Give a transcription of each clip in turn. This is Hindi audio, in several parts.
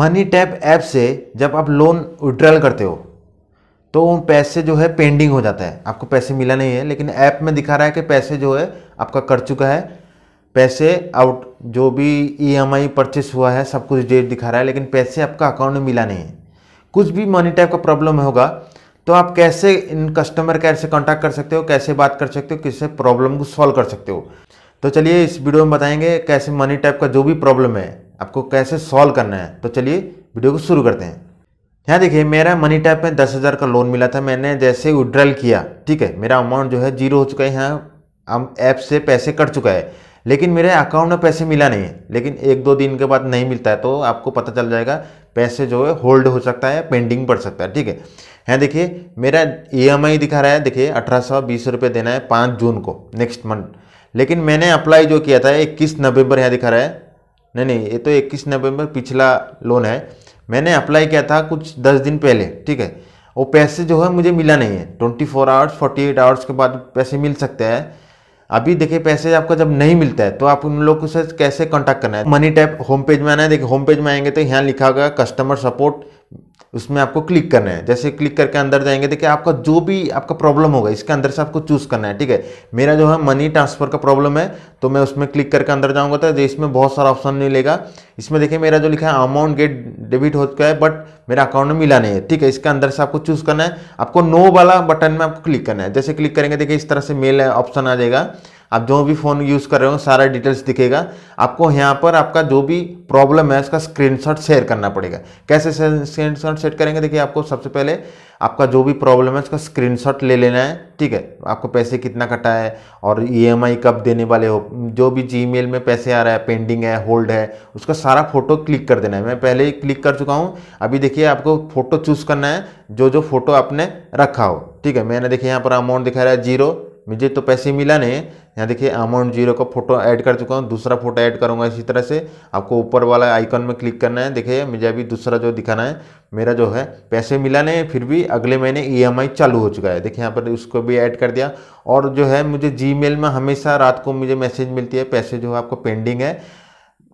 मनी टैप ऐप से जब आप लोन विड्रॉल करते हो तो वो पैसे जो है पेंडिंग हो जाता है आपको पैसे मिला नहीं है लेकिन ऐप में दिखा रहा है कि पैसे जो है आपका कर चुका है पैसे आउट जो भी ई एम आई परचेस हुआ है सब कुछ डेट दिखा रहा है लेकिन पैसे आपका अकाउंट में मिला नहीं है कुछ भी मनी टैप का प्रॉब्लम होगा तो आप कैसे इन कस्टमर केयर से कॉन्टैक्ट कर सकते हो कैसे बात कर सकते हो किससे प्रॉब्लम को सॉल्व कर सकते हो तो चलिए इस वीडियो में बताएंगे कैसे मनी टैप का जो भी प्रॉब्लम है आपको कैसे सॉल्व करना है तो चलिए वीडियो को शुरू करते हैं यहाँ देखिए मेरा मनी टैप में दस हज़ार का लोन मिला था मैंने जैसे विड्रॉल किया ठीक है मेरा अमाउंट जो है जीरो हो चुका है यहाँ हम ऐप से पैसे कट चुका है लेकिन मेरे अकाउंट में पैसे मिला नहीं है लेकिन एक दो दिन के बाद नहीं मिलता है तो आपको पता चल जाएगा पैसे जो है होल्ड हो सकता है पेंडिंग पड़ सकता है ठीक है हैं देखिए मेरा ई e दिखा रहा है देखिए अठारह सौ बीस रुपये देना है पाँच जून को नेक्स्ट मंथ लेकिन मैंने अप्लाई जो किया था इक्कीस नवंबर यहाँ दिखा रहा है नहीं नहीं ये तो इक्कीस नवंबर पिछला लोन है मैंने अप्लाई किया था कुछ दस दिन पहले ठीक है वो पैसे जो है मुझे मिला नहीं है twenty four hours forty eight hours के बाद पैसे मिल सकते हैं अभी देखिए पैसे आपका जब नहीं मिलता है तो आप उन लोगों से कैसे कॉन्टैक्ट करना है मनी टैप होम पेज में आना है देखिए होम पेज में आएंगे तो यहाँ लिखा होगा कस्टमर सपोर्ट उसमें आपको क्लिक करना है जैसे क्लिक करके अंदर जाएंगे देखिए आपका जो भी आपका प्रॉब्लम होगा इसके अंदर से आपको चूज़ करना है ठीक है मेरा जो है मनी ट्रांसफ़र का प्रॉब्लम है तो मैं उसमें क्लिक करके अंदर जाऊंगा तो इसमें बहुत सारा ऑप्शन मिलेगा इसमें देखिए मेरा जो लिखा है अमाउंट गेट डेबिट हो चुका है बट मेरा अकाउंट में मिला नहीं है ठीक है इसके अंदर से आपको चूज़ करना है आपको नो वाला बटन में आपको क्लिक करना है जैसे क्लिक करेंगे देखिए इस तरह से मेल ऑप्शन आ जाएगा आप जो भी फ़ोन यूज़ कर रहे हो सारा डिटेल्स दिखेगा आपको यहाँ पर आपका जो भी प्रॉब्लम है उसका स्क्रीनशॉट शेयर करना पड़ेगा कैसे स्क्रीनशॉट शेयर करेंगे देखिए आपको सबसे पहले आपका जो भी प्रॉब्लम है उसका स्क्रीनशॉट ले लेना है ठीक है आपको पैसे कितना कटा है और ईएमआई e कब देने वाले हो जो भी जीमेल में पैसे आ रहा है पेंडिंग है होल्ड है उसका सारा फोटो क्लिक कर देना है मैं पहले ही क्लिक कर चुका हूँ अभी देखिए आपको फोटो चूज़ करना है जो जो फोटो आपने रखा हो ठीक है मैंने देखिए यहाँ पर अमाउंट दिखा रहा है जीरो मुझे तो पैसे मिला नहीं यहाँ देखिए अमाउंट जीरो का फोटो ऐड कर चुका हूँ दूसरा फोटो ऐड करूँगा इसी तरह से आपको ऊपर वाला आइकन में क्लिक करना है देखिए मुझे अभी दूसरा जो दिखाना है मेरा जो है पैसे मिला नहीं फिर भी अगले महीने ई e चालू हो चुका है देखिए यहाँ पर उसको भी ऐड कर दिया और जो है मुझे जी में हमेशा रात को मुझे मैसेज मिलती है पैसे जो है आपको पेंडिंग है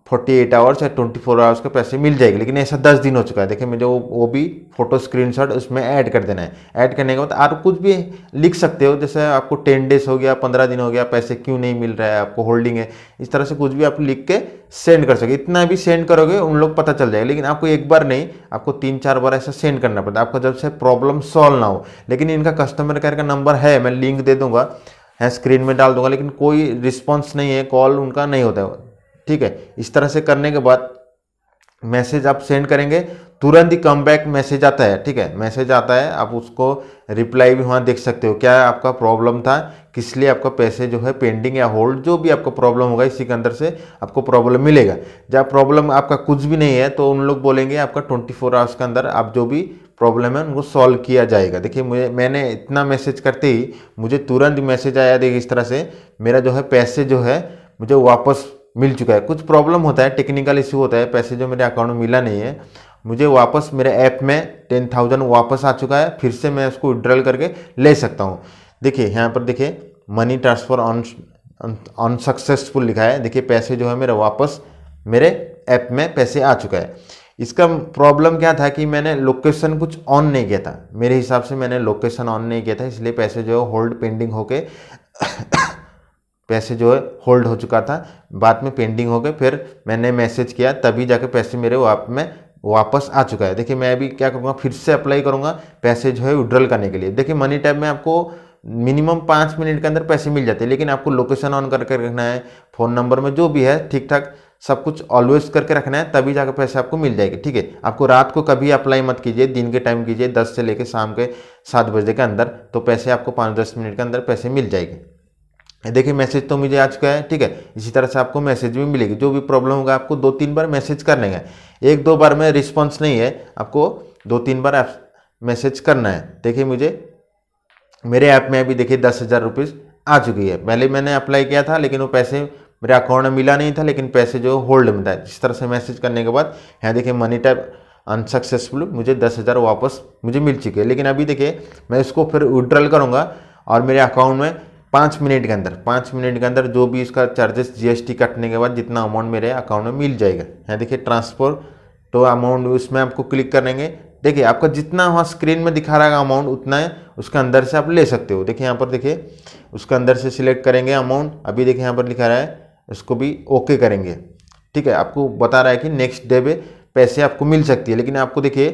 फोर्टी एट आवर्स या ट्वेंटी फोर आवर्स के पैसे मिल जाएगी लेकिन ऐसा दस दिन हो चुका है देखिए मुझे वो वो भी फोटो स्क्रीनशॉट उसमें ऐड कर देना है ऐड करने के बाद आप कुछ भी लिख सकते हो जैसे आपको टेन डेज हो गया पंद्रह दिन हो गया पैसे क्यों नहीं मिल रहा है आपको होल्डिंग है इस तरह से कुछ भी आप लिख के सेंड कर सके इतना भी सेंड करोगे उन लोग पता चल जाएगा लेकिन आपको एक बार नहीं आपको तीन चार बार ऐसा सेंड करना पड़ता है आपको जब से प्रॉब्लम सॉल्व ना हो लेकिन इनका कस्टमर केयर का नंबर है मैं लिंक दे दूंगा है स्क्रीन में डाल दूंगा लेकिन कोई रिस्पॉन्स नहीं है कॉल उनका नहीं होता है ठीक है इस तरह से करने के बाद मैसेज आप सेंड करेंगे तुरंत ही कम बैक मैसेज आता है ठीक है मैसेज आता है आप उसको रिप्लाई भी वहाँ देख सकते हो क्या आपका प्रॉब्लम था किस लिए आपका पैसे जो है पेंडिंग या होल्ड जो भी आपका प्रॉब्लम होगा इसी के अंदर से आपको प्रॉब्लम मिलेगा जब प्रॉब्लम आपका कुछ भी नहीं है तो उन लोग बोलेंगे आपका ट्वेंटी फोर आवर्स के अंदर आप जो भी प्रॉब्लम है उनको सॉल्व किया जाएगा देखिए मुझे मैंने इतना मैसेज करते ही मुझे तुरंत मैसेज आया देखिए इस तरह से मेरा जो है पैसे जो है मुझे वापस मिल चुका है कुछ प्रॉब्लम होता है टेक्निकल इशू होता है पैसे जो मेरे अकाउंट में मिला नहीं है मुझे वापस मेरे ऐप में टेन थाउजेंड वापस आ चुका है फिर से मैं उसको विड्रॉल करके ले सकता हूँ देखिए यहाँ पर देखिए मनी ट्रांसफ़र ऑन अनसक्सेसफुल लिखा है देखिए पैसे जो है मेरा वापस मेरे ऐप में पैसे आ चुका है इसका प्रॉब्लम क्या था कि मैंने लोकेशन कुछ ऑन नहीं किया था मेरे हिसाब से मैंने लोकेशन ऑन नहीं किया था इसलिए पैसे जो है होल्ड पेंडिंग होके पैसे जो है होल्ड हो चुका था बाद में पेंडिंग हो गए फिर मैंने मैसेज किया तभी जाके पैसे मेरे वाप में वापस आ चुका है देखिए मैं अभी क्या करूँगा फिर से अप्लाई करूँगा पैसे जो है विड्रॉल करने के लिए देखिए मनी टैब में आपको मिनिमम पाँच मिनट के अंदर पैसे मिल जाते हैं लेकिन आपको लोकेशन ऑन करके रखना है फ़ोन नंबर में जो भी है ठीक ठाक सब कुछ ऑलवेज करके रखना है तभी जाकर पैसे आपको मिल जाएंगे ठीक है आपको रात को कभी अप्लाई मत कीजिए दिन के टाइम कीजिए दस से लेकर शाम के सात बजे के अंदर तो पैसे आपको पाँच दस मिनट के अंदर पैसे मिल जाएंगे देखिए मैसेज तो मुझे आ चुका है ठीक है इसी तरह से आपको मैसेज भी मिलेगी जो भी प्रॉब्लम होगा आपको दो तीन बार मैसेज करने का एक दो बार में रिस्पॉन्स नहीं है आपको दो तीन बार मैसेज करना है देखिए मुझे मेरे ऐप में अभी देखिए दस हज़ार रुपीज़ आ चुकी है पहले मैंने अप्लाई किया था लेकिन वो पैसे मेरे अकाउंट में मिला नहीं था लेकिन पैसे जो होल्ड में था जिस तरह से मैसेज करने के बाद यहाँ देखिए मनी टाइप अनसक्सेसफुल मुझे दस हज़ार वापस मुझे मिल चुकी है लेकिन अभी देखिए मैं इसको फिर विड्रॉल करूँगा और मेरे अकाउंट में पाँच मिनट के अंदर पाँच मिनट के अंदर जो भी उसका चार्जेस जीएसटी कटने के बाद जितना अमाउंट मेरे अकाउंट में मिल जाएगा यहाँ देखिए ट्रांसफर तो अमाउंट उसमें आपको क्लिक करेंगे देखिए आपका जितना वहाँ स्क्रीन में दिखा रहा है अमाउंट उतना है उसके अंदर से आप ले सकते हो देखिए यहाँ पर देखिए उसके अंदर से सिलेक्ट करेंगे अमाउंट अभी देखिए यहाँ पर लिखा रहा है उसको भी ओके करेंगे ठीक है आपको बता रहा है कि नेक्स्ट डे पे पैसे आपको मिल सकती है लेकिन आपको देखिए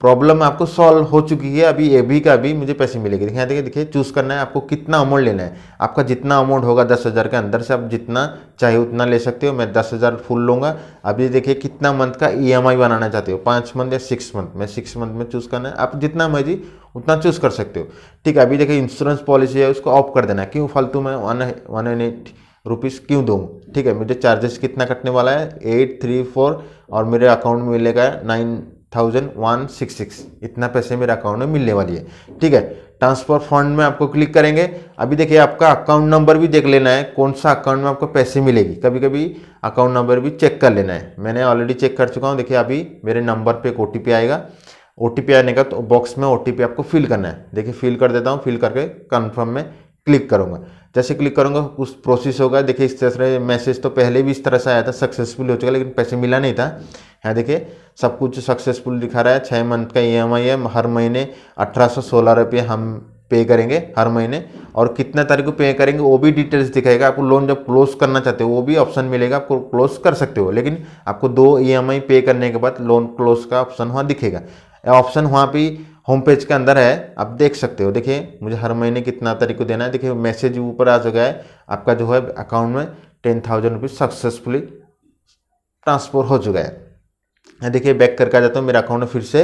प्रॉब्लम आपको सॉल्व हो चुकी है अभी ए बी का भी मुझे पैसे मिलेगी देखिए देखिए देखिए चूज़ करना है आपको कितना अमाउंट लेना है आपका जितना अमाउंट होगा दस हज़ार के अंदर से आप जितना चाहे उतना ले सकते हो मैं दस हज़ार फुल लूँगा अभी देखिए कितना मंथ का ई एम आई बनाना चाहते हो पाँच मंथ या सिक्स मंथ में सिक्स मंथ में चूज़ करना है आप जितना मर्जी उतना चूज़ कर सकते हो ठीक है अभी देखिए इंश्योरेंस पॉलिसी है उसको ऑफ कर देना है क्यों फालतू मैं वन वन एन एट रुपीज़ क्यों दूँ ठीक है मुझे चार्जेस कितना कटने वाला है एट थ्री फोर और मेरे अकाउंट में मिलेगा nine thousand one six six इतना पैसे मेरे अकाउंट में मिलने वाली है ठीक है ट्रांसफर फंड में आपको क्लिक करेंगे अभी देखिए आपका अकाउंट नंबर भी देख लेना है कौन सा अकाउंट में आपको पैसे मिलेगी कभी कभी अकाउंट नंबर भी चेक कर लेना है मैंने ऑलरेडी चेक कर चुका हूँ देखिए अभी मेरे नंबर पर एक ओ आएगा ओ आने का तो बॉक्स में ओ आपको फिल करना है देखिए फिल कर देता हूँ फिल करके कन्फर्म में क्लिक करूँगा जैसे क्लिक करूँगा कुछ प्रोसेस होगा देखिए इस तरह से मैसेज तो पहले भी इस तरह से आया था सक्सेसफुल हो चुका लेकिन पैसे मिला नहीं था यहाँ देखिए सब कुछ सक्सेसफुल दिखा रहा है छः मंथ का ई एम आई है हर महीने अठारह सौ सोलह रुपये हम पे करेंगे हर महीने और कितना तारीख को पे करेंगे वो भी डिटेल्स दिखाएगा आपको लोन जब क्लोज करना चाहते हो वो भी ऑप्शन मिलेगा आपको क्लोज कर सकते हो लेकिन आपको दो ई e पे करने के बाद लोन क्लोज का ऑप्शन वहाँ दिखेगा ऑप्शन वहाँ पर होम पेज के अंदर है आप देख सकते हो देखिए मुझे हर महीने कितना तारीख को देना है देखिए मैसेज ऊपर आ चुका है आपका जो है अकाउंट में ten thousand rupees successfully transfer हो चुका है देखिए बैक करके आ जाता हूँ मेरा अकाउंट फिर से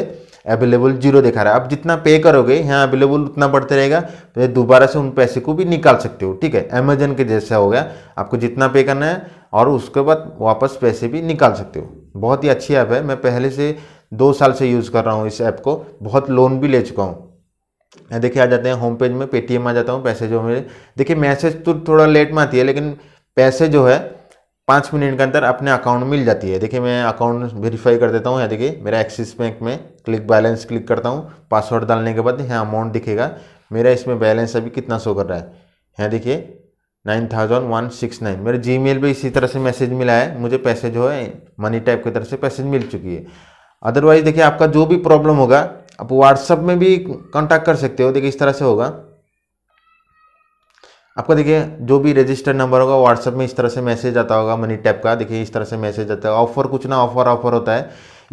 अवेलेबल जीरो दिखा रहा है आप जितना पे करोगे यहाँ अवेलेबल उतना बढ़ते रहेगा तो दोबारा से उन पैसे को भी निकाल सकते हो ठीक है अमेजन के जैसा हो गया आपको जितना पे करना है और उसके बाद वापस पैसे भी निकाल सकते हो बहुत ही अच्छी ऐप है मैं पहले से दो साल से यूज़ कर रहा हूँ इस ऐप को बहुत लोन भी ले चुका हूँ देखिए आ जाते हैं होम पेज में पेटीएम आ जाता हूँ पैसे जो मेरे देखिए मैसेज तो थोड़ा लेट में आती है लेकिन पैसे जो है पाँच मिनट के अंदर अपने अकाउंट मिल जाती है देखिए मैं अकाउंट वेरीफाई कर देता हूँ यहाँ देखिए मेरा एक्सिस बैंक में क्लिक बैलेंस क्लिक करता हूँ पासवर्ड डालने के बाद यहाँ अमाउंट दिखेगा मेरा इसमें बैलेंस अभी कितना शो कर रहा है यहाँ देखिए nine thousand one six nine मेरे जी मेल पर इसी तरह से मैसेज मिला है मुझे पैसे जो है मनी टाइप की तरफ से पैसेज मिल चुकी है अदरवाइज देखिए आपका जो भी प्रॉब्लम होगा आप व्हाट्सअप में भी कॉन्टैक्ट कर सकते हो देखिए इस तरह से होगा आपका देखिए जो भी रजिस्टर्ड नंबर होगा व्हाट्सअप में इस तरह से मैसेज आता होगा मनी टैप का देखिए इस तरह से मैसेज आता है ऑफर कुछ ना ऑफर ऑफर होता है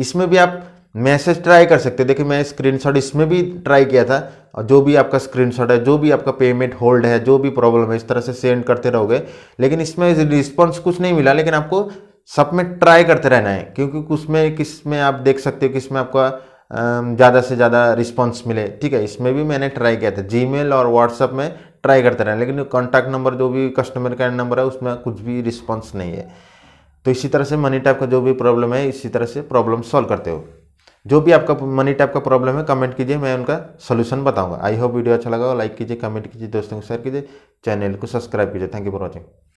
इसमें भी आप मैसेज ट्राई कर सकते हो देखिए मैं स्क्रीनशॉट इसमें भी ट्राई किया था और जो भी आपका स्क्रीनशॉट है जो भी आपका पेमेंट होल्ड है जो भी प्रॉब्लम है इस तरह से सेंड करते रहोगे लेकिन इसमें रिस्पॉन्स कुछ नहीं मिला लेकिन आपको सब में ट्राई करते रहना है क्योंकि उसमें किस में आप देख सकते हो किस में आपका ज़्यादा से ज़्यादा रिस्पॉन्स मिले ठीक है इसमें भी मैंने ट्राई किया था जीमेल और व्हाट्सअप में ट्राई करते रहना लेकिन कॉन्टैक्ट नंबर जो भी कस्टमर केयर नंबर है उसमें कुछ भी रिस्पॉन्स नहीं है तो इसी तरह से मनी टैप का जो भी प्रॉब्लम है इसी तरह से प्रॉब्लम सॉल्व करते हो जो भी आपका मनी टैप का प्रॉब्लम है कमेंट कीजिए मैं उनका सोल्यूशन बताऊंगा आई होप वीडियो अच्छा लगा लाइक कीजिए कमेंट कीजिए दोस्तों को शेयर कीजिए चैनल को सब्सक्राइब कीजिए थैंक यू फॉर वॉचिंग